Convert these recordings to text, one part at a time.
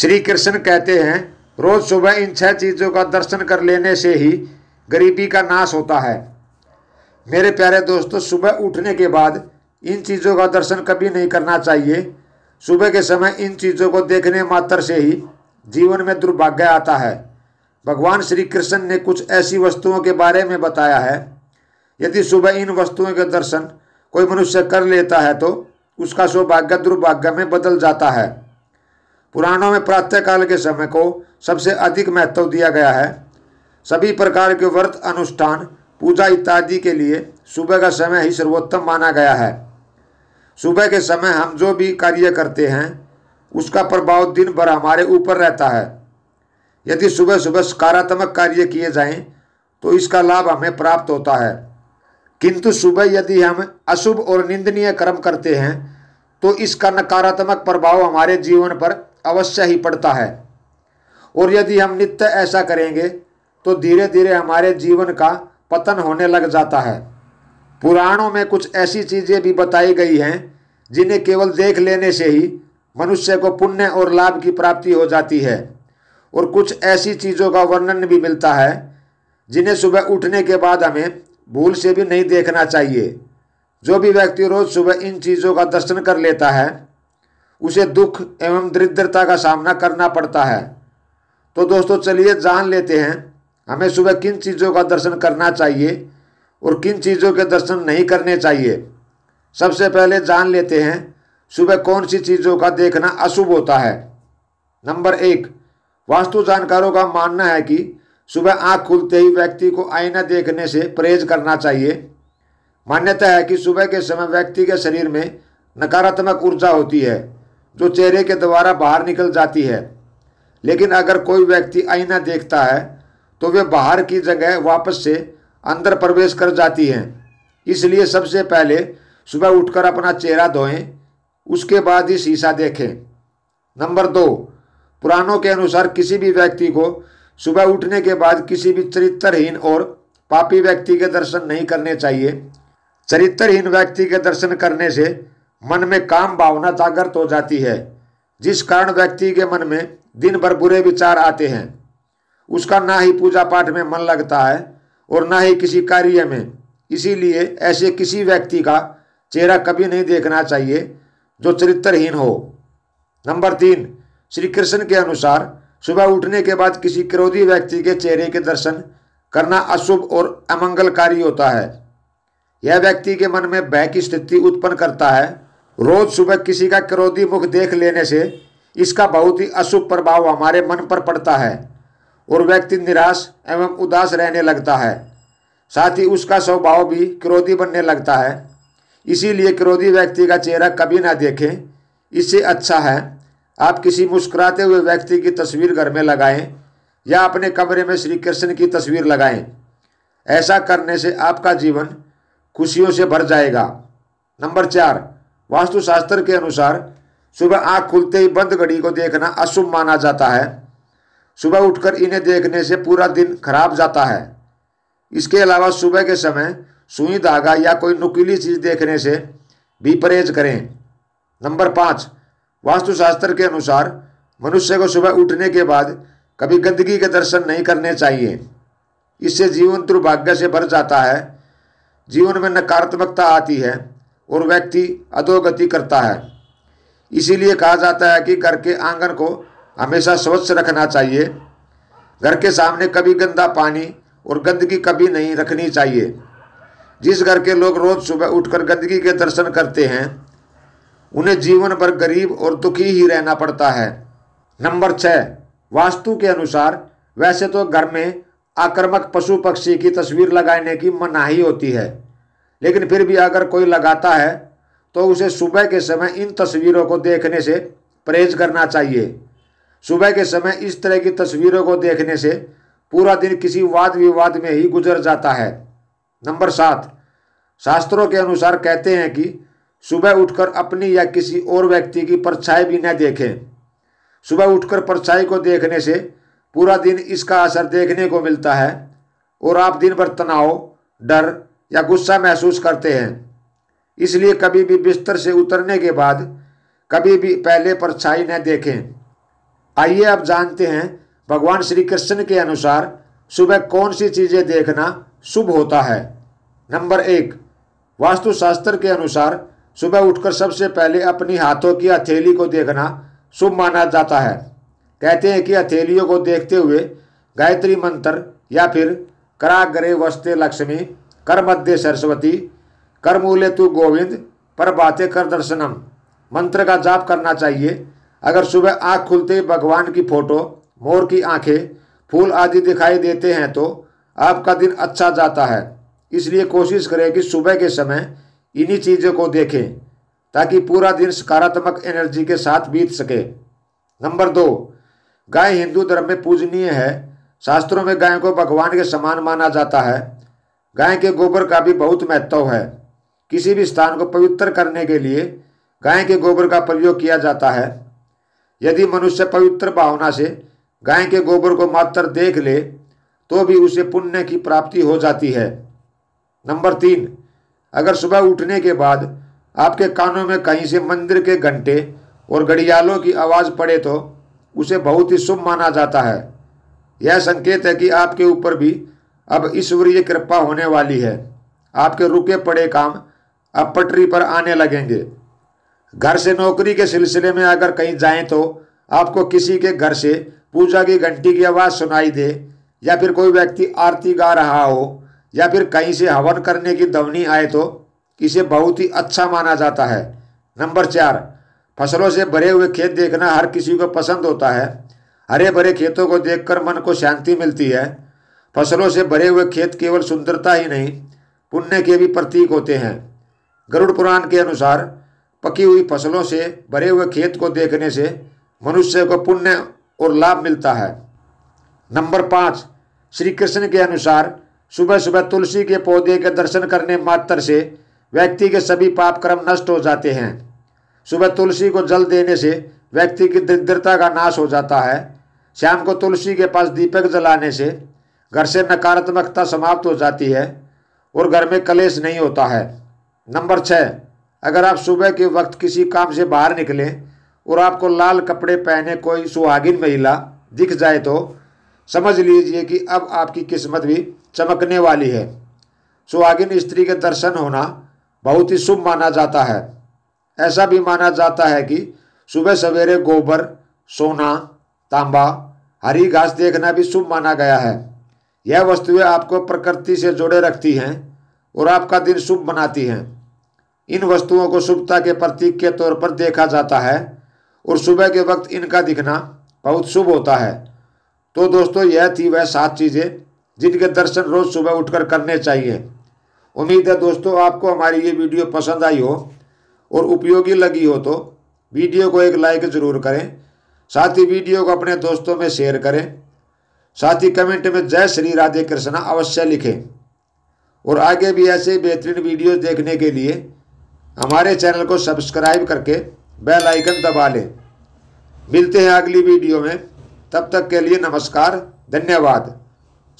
श्री कृष्ण कहते हैं रोज सुबह इन छह चीज़ों का दर्शन कर लेने से ही गरीबी का नाश होता है मेरे प्यारे दोस्तों सुबह उठने के बाद इन चीज़ों का दर्शन कभी नहीं करना चाहिए सुबह के समय इन चीज़ों को देखने मात्र से ही जीवन में दुर्भाग्य आता है भगवान श्री कृष्ण ने कुछ ऐसी वस्तुओं के बारे में बताया है यदि सुबह इन वस्तुओं के दर्शन कोई मनुष्य कर लेता है तो उसका सौभाग्य दुर्भाग्य में बदल जाता है पुराणों में प्रातः काल के समय को सबसे अधिक महत्व दिया गया है सभी प्रकार के व्रत अनुष्ठान पूजा इत्यादि के लिए सुबह का समय ही सर्वोत्तम माना गया है सुबह के समय हम जो भी कार्य करते हैं उसका प्रभाव दिन भर हमारे ऊपर रहता है यदि सुबह सुबह सकारात्मक कार्य किए जाएं तो इसका लाभ हमें प्राप्त होता है किंतु सुबह यदि हम अशुभ और निंदनीय कर्म करते हैं तो इसका नकारात्मक प्रभाव हमारे जीवन पर अवश्य ही पड़ता है और यदि हम नित्य ऐसा करेंगे तो धीरे धीरे हमारे जीवन का पतन होने लग जाता है पुराणों में कुछ ऐसी चीज़ें भी बताई गई हैं जिन्हें केवल देख लेने से ही मनुष्य को पुण्य और लाभ की प्राप्ति हो जाती है और कुछ ऐसी चीज़ों का वर्णन भी मिलता है जिन्हें सुबह उठने के बाद हमें भूल से भी नहीं देखना चाहिए जो भी व्यक्ति रोज़ सुबह इन चीज़ों का दर्शन कर लेता है उसे दुख एवं दरिद्रता का सामना करना पड़ता है तो दोस्तों चलिए जान लेते हैं हमें सुबह किन चीज़ों का दर्शन करना चाहिए और किन चीज़ों के दर्शन नहीं करने चाहिए सबसे पहले जान लेते हैं सुबह कौन सी चीज़ों का देखना अशुभ होता है नंबर एक वास्तु जानकारों का मानना है कि सुबह आँख खुलते ही व्यक्ति को आईना देखने से परहेज करना चाहिए मान्यता है कि सुबह के समय व्यक्ति के शरीर में नकारात्मक ऊर्जा होती है जो चेहरे के द्वारा बाहर निकल जाती है लेकिन अगर कोई व्यक्ति आईना देखता है तो वे बाहर की जगह वापस से अंदर प्रवेश कर जाती हैं इसलिए सबसे पहले सुबह उठकर अपना चेहरा धोएं उसके बाद ही शीशा देखें नंबर दो पुरानों के अनुसार किसी भी व्यक्ति को सुबह उठने के बाद किसी भी चरित्रहीन और पापी व्यक्ति के दर्शन नहीं करने चाहिए चरित्रहीन व्यक्ति के दर्शन करने से मन में काम भावना जागृत हो जाती है जिस कारण व्यक्ति के मन में दिन भर बुरे विचार आते हैं उसका ना ही पूजा पाठ में मन लगता है और ना ही किसी कार्य में इसीलिए ऐसे किसी व्यक्ति का चेहरा कभी नहीं देखना चाहिए जो चरित्रहीन हो नंबर तीन श्री कृष्ण के अनुसार सुबह उठने के बाद किसी क्रोधी व्यक्ति के चेहरे के दर्शन करना अशुभ और अमंगलकारी होता है यह व्यक्ति के मन में भय की स्थिति उत्पन्न करता है रोज सुबह किसी का क्रोधी मुख देख लेने से इसका बहुत ही अशुभ प्रभाव हमारे मन पर पड़ता है और व्यक्ति निराश एवं उदास रहने लगता है साथ ही उसका स्वभाव भी क्रोधी बनने लगता है इसीलिए क्रोधी व्यक्ति का चेहरा कभी ना देखें इससे अच्छा है आप किसी मुस्कुराते हुए व्यक्ति की तस्वीर घर में लगाएं या अपने कमरे में श्री कृष्ण की तस्वीर लगाएं ऐसा करने से आपका जीवन खुशियों से भर जाएगा नंबर चार वास्तुशास्त्र के अनुसार सुबह आँख खुलते ही बंद घड़ी को देखना अशुभ माना जाता है सुबह उठकर इन्हें देखने से पूरा दिन खराब जाता है इसके अलावा सुबह के समय सुई धागा या कोई नुकीली चीज़ देखने से भी परहेज करें नंबर पाँच वास्तुशास्त्र के अनुसार मनुष्य को सुबह उठने के बाद कभी गंदगी के दर्शन नहीं करने चाहिए इससे जीवन दुर्भाग्य से भर जाता है जीवन में नकारात्मकता आती है और व्यक्ति अधोगति करता है इसीलिए कहा जाता है कि घर के आंगन को हमेशा स्वच्छ रखना चाहिए घर के सामने कभी गंदा पानी और गंदगी कभी नहीं रखनी चाहिए जिस घर के लोग रोज सुबह उठकर गंदगी के दर्शन करते हैं उन्हें जीवन भर गरीब और दुखी ही रहना पड़ता है नंबर छः वास्तु के अनुसार वैसे तो घर में आक्रामक पशु पक्षी की तस्वीर लगाने की मनाही होती है लेकिन फिर भी अगर कोई लगाता है तो उसे सुबह के समय इन तस्वीरों को देखने से परहेज करना चाहिए सुबह के समय इस तरह की तस्वीरों को देखने से पूरा दिन किसी वाद विवाद में ही गुजर जाता है नंबर सात शास्त्रों के अनुसार कहते हैं कि सुबह उठकर अपनी या किसी और व्यक्ति की परछाई भी न देखें सुबह उठकर परछाई को देखने से पूरा दिन इसका असर देखने को मिलता है और आप दिन भर तनाव डर या गुस्सा महसूस करते हैं इसलिए कभी भी बिस्तर से उतरने के बाद कभी भी पहले परछाई न देखें आइए अब जानते हैं भगवान श्री कृष्ण के अनुसार सुबह कौन सी चीज़ें देखना शुभ होता है नंबर एक वास्तुशास्त्र के अनुसार सुबह उठकर सबसे पहले अपनी हाथों की हथेली को देखना शुभ माना जाता है कहते हैं कि हथेलियों को देखते हुए गायत्री मंत्र या फिर करागरे वस्ते लक्ष्मी कर मध्य सरस्वती कर मूल्य तू गोविंद पर बातें कर दर्शनम मंत्र का जाप करना चाहिए अगर सुबह आँख खुलते ही भगवान की फोटो मोर की आंखें फूल आदि दिखाई देते हैं तो आपका दिन अच्छा जाता है इसलिए कोशिश करें कि सुबह के समय इन्हीं चीज़ों को देखें ताकि पूरा दिन सकारात्मक एनर्जी के साथ बीत सके नंबर दो गाय हिंदू धर्म में पूजनीय है शास्त्रों में गायों को भगवान के समान माना जाता है गाय के गोबर का भी बहुत महत्व है किसी भी स्थान को पवित्र करने के लिए गाय के गोबर का प्रयोग किया जाता है यदि मनुष्य पवित्र भावना से गाय के गोबर को मात्र देख ले तो भी उसे पुण्य की प्राप्ति हो जाती है नंबर तीन अगर सुबह उठने के बाद आपके कानों में कहीं से मंदिर के घंटे और घड़ियालों की आवाज़ पड़े तो उसे बहुत ही शुभ माना जाता है यह संकेत है कि आपके ऊपर भी अब ईश्वरीय कृपा होने वाली है आपके रुके पड़े काम अब पटरी पर आने लगेंगे घर से नौकरी के सिलसिले में अगर कहीं जाएं तो आपको किसी के घर से पूजा की घंटी की आवाज़ सुनाई दे या फिर कोई व्यक्ति आरती गा रहा हो या फिर कहीं से हवन करने की दवनी आए तो इसे बहुत ही अच्छा माना जाता है नंबर चार फसलों से भरे हुए खेत देखना हर किसी को पसंद होता है हरे भरे खेतों को देखकर मन को शांति मिलती है फसलों से भरे हुए खेत केवल सुंदरता ही नहीं पुण्य के भी प्रतीक होते हैं गरुड़ पुराण के अनुसार पकी हुई फसलों से भरे हुए खेत को देखने से मनुष्य को पुण्य और लाभ मिलता है नंबर पाँच श्री कृष्ण के अनुसार सुबह सुबह तुलसी के पौधे के दर्शन करने मात्र से व्यक्ति के सभी पाप कर्म नष्ट हो जाते हैं सुबह तुलसी को जल देने से व्यक्ति की दरिद्रता का नाश हो जाता है शाम को तुलसी के पास दीपक जलाने से घर से नकारात्मकता समाप्त हो जाती है और घर में कलेश नहीं होता है नंबर छः अगर आप सुबह के वक्त किसी काम से बाहर निकलें और आपको लाल कपड़े पहने कोई सुहागिन महिला दिख जाए तो समझ लीजिए कि अब आपकी किस्मत भी चमकने वाली है सुहागिन स्त्री के दर्शन होना बहुत ही शुभ माना जाता है ऐसा भी माना जाता है कि सुबह सवेरे गोबर सोना तांबा हरी घास देखना भी शुभ माना गया है यह वस्तुएं आपको प्रकृति से जोड़े रखती हैं और आपका दिन शुभ बनाती हैं इन वस्तुओं को शुभता के प्रतीक के तौर पर देखा जाता है और सुबह के वक्त इनका दिखना बहुत शुभ होता है तो दोस्तों यह थी वह सात चीज़ें जिनके दर्शन रोज़ सुबह उठकर करने चाहिए उम्मीद है दोस्तों आपको हमारी ये वीडियो पसंद आई हो और उपयोगी लगी हो तो वीडियो को एक लाइक ज़रूर करें साथ ही वीडियो को अपने दोस्तों में शेयर करें साथ ही कमेंट में जय श्री राधे कृष्णा अवश्य लिखें और आगे भी ऐसे बेहतरीन वीडियो देखने के लिए हमारे चैनल को सब्सक्राइब करके बेल आइकन दबा लें मिलते हैं अगली वीडियो में तब तक के लिए नमस्कार धन्यवाद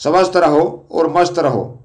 स्वस्थ रहो और मस्त रहो